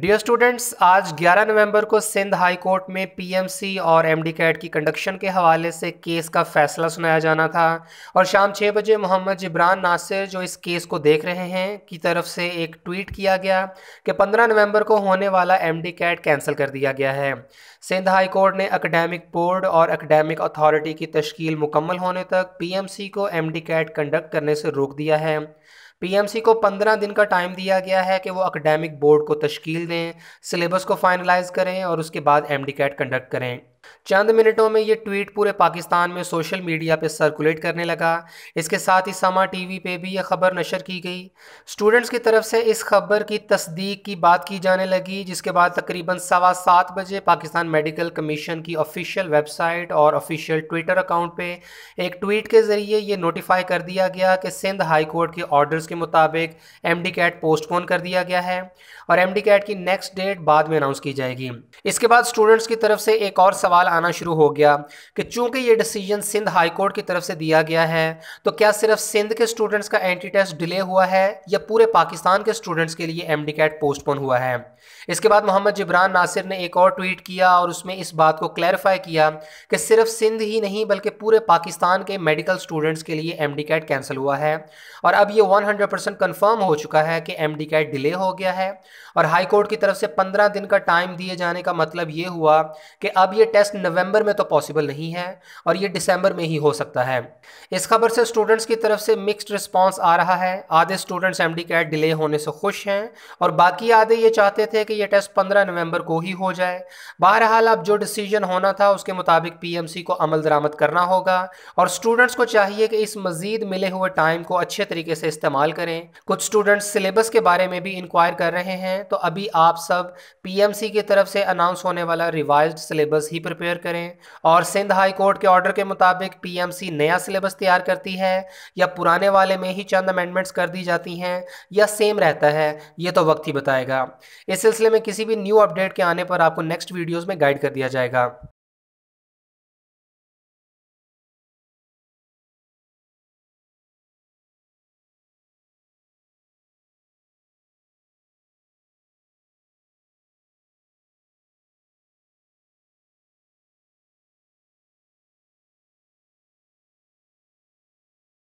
dear students आज 11 नवंबर को सिंध हाई कोर्ट में पीएमसी और एमडी कैट की कंडक्शन के हवाले से केस का फैसला सुनाया जाना था और शाम 6 बजे मोहम्मद जिब्रान नासिर जो इस केस को देख रहे हैं की तरफ से एक ट्वीट किया गया कि 15 नवंबर को होने वाला एमडी कैट कैंसिल कर दिया गया है सिंध हाई कोर्ट ने अकेडमिक बोर्ड और अकेडमिक अथॉरिटी की तश्कील मुकम्मल होने तक पी को एम कैट कंडक्ट करने से रोक दिया है पीएमसी को पंद्रह दिन का टाइम दिया गया है कि वो अकेडेमिक बोर्ड को तश्कील दें सिलेबस को फाइनलाइज करें और उसके बाद एमडी कैट कंडक्ट करें चंद मिनटों में ये ट्वीट पूरे पाकिस्तान में सोशल मीडिया पर सर्कुलेट करने लगा इसके साथ ही समा टीवी पे भी यह खबर नशर की गई स्टूडेंट्स की तरफ से इस खबर की तस्दीक की बात की जाने लगी जिसके बाद तकरीबन सवा सात बजे पाकिस्तान मेडिकल कमीशन की ऑफिशियल वेबसाइट और ऑफिशियल ट्विटर अकाउंट पे एक ट्वीट के ज़रिए ये नोटिफाई कर दिया गया कि सिंध हाई कोर्ट के ऑर्डर्स के मुताबिक एम डी कैट पोस्टपोन कर दिया गया है और एम डी कैट की नेक्स्ट डेट बाद में अनाउंस की जाएगी इसके बाद स्टूडेंट्स की तरफ से एक और सवाल आना शुरू हो गया कि चूंकि ये डिसीजन सिंध हाई कोर्ट की तरफ से दिया गया है तो क्या सिर्फ सिंध के स्टूडेंट्स का एंट्री टेस्ट डिले हुआ है या पूरे पाकिस्तान के स्टूडेंट्स के लिए एम कैट पोस्टपोन हुआ है इसके बाद मोहम्मद जिब्रान नासिर ने एक और ट्वीट किया और उसमें इस बात को क्लैरिफाई किया कि सिर्फ सिंध ही नहीं बल्कि पूरे पाकिस्तान के मेडिकल स्टूडेंट्स के लिए एम कैट कैंसिल हुआ है और अब ये 100 परसेंट कन्फर्म हो चुका है कि एम कैट डिले हो गया है और हाई कोर्ट की तरफ से 15 दिन का टाइम दिए जाने का मतलब ये हुआ कि अब ये टेस्ट नवंबर में तो पॉसिबल नहीं है और ये दिसंबर में ही हो सकता है इस खबर से स्टूडेंट्स की तरफ से मिक्स्ड रिस्पांस आ रहा है आधे स्टूडेंट्स एम कैट डिले होने से खुश हैं और बाकी आधे ये चाहते थे कि ये टेस्ट पंद्रह नवंबर को ही हो जाए बहरहाल अब जो डिसीजन होना था उसके मुताबिक पीएमसी को अमल दरामद करना होगा और स्टूडेंट्स को चाहिए कि इस मजीद मिले हुए टाइम को अच्छे तरीके से इस्तेमाल करें कुछ स्टूडेंट्स सिलेबस के बारे में भी इंक्वायर कर रहे हैं तो अभी आप सब पीएमसी की तरफ से अनाउंस होने वाला रिवाइज सिलेबस ही प्रिपेयर क्लियर करें और सिंध हाई कोर्ट के ऑर्डर के मुताबिक पीएमसी नया सिलेबस तैयार करती है या पुराने वाले में ही चंद अमेंडमेंट्स कर दी जाती हैं या सेम रहता है ये तो वक्त ही बताएगा इस सिलसिले में किसी भी न्यू अपडेट के आने पर आपको नेक्स्ट वीडियोज़ में गाइड कर दिया जाएगा